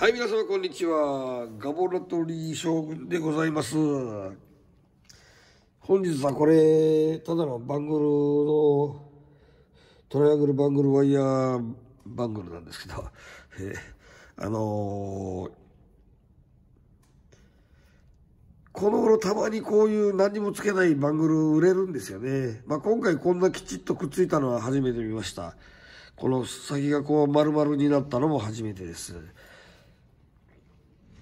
はい、皆様こんにちは。ガボラトリー将軍でございます。本日はこれ、ただのバングルの、トライアングルバングルワイヤーバングルなんですけど、えー、あのー、この頃たまにこういう何もつけないバングル売れるんですよね。まあ、今回こんなきちっとくっついたのは初めて見ました。この先がこう丸々になったのも初めてです。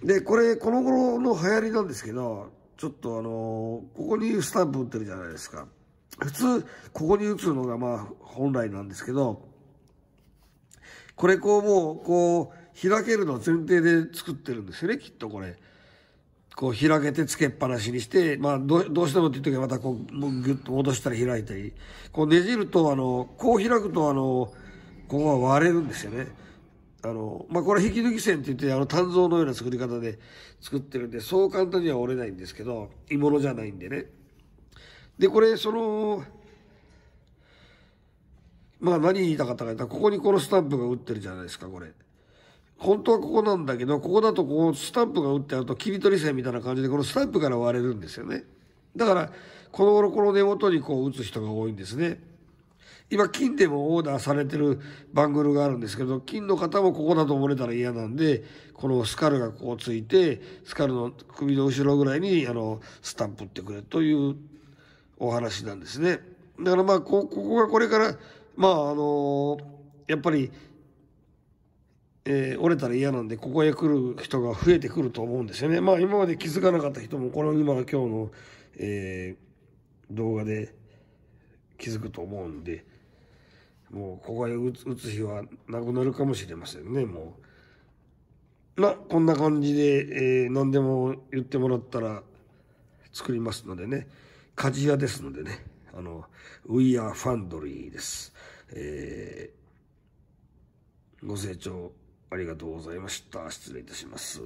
で、これ、この頃の流行りなんですけど、ちょっとあのここにスタンプ打ってるじゃないですか。普通、ここに打つのがまあ本来なんですけど、これこうもう、こう、開けるの前提で作ってるんですよね、きっとこれ。こう開けてつけっぱなしにして、まあどどうしてもっていう時はまたこう、もうギュッと戻したり開いたり、こうねじると、あの、こう開くとあの、ここが割れるんですよね。あの、まあ、これ引き抜き線って言って、あの、炭造のような作り方で作ってるんで、そう簡単には折れないんですけど、鋳物じゃないんでね。で、これ、その、まあ何言いたかったか言ったら、ここにこのスタンプが打ってるじゃないですか、これ。本当はここなんだけど、ここだとこう、スタンプが打ってあると、切り取り線みたいな感じで、このスタンプから割れるんですよね。だから、この頃この根元にこう打つ人が多いんですね。今、金でもオーダーされてるバングルがあるんですけど、金の方もここだと思われたら嫌なんで、このスカルがこうついて、スカルの首の後ろぐらいに、あの、スタンプってくれというお話なんですね。だからまあ、こ、ここがこれから、まあ、あのやっぱり、えー、折れたら嫌なんで、ここへ来る人が増えてくると思うんですよね。まあ、今まで気づかなかった人も、この今、今日の、えー、動画で気づくと思うんで、もうここへ打つ日はなくなるかもしれませんねもうまあこんな感じで、えー、何でも言ってもらったら作りますのでね鍛冶屋ですのでねあのウィアファンドリーです、えー、ご清聴ありがとうございました失礼いたします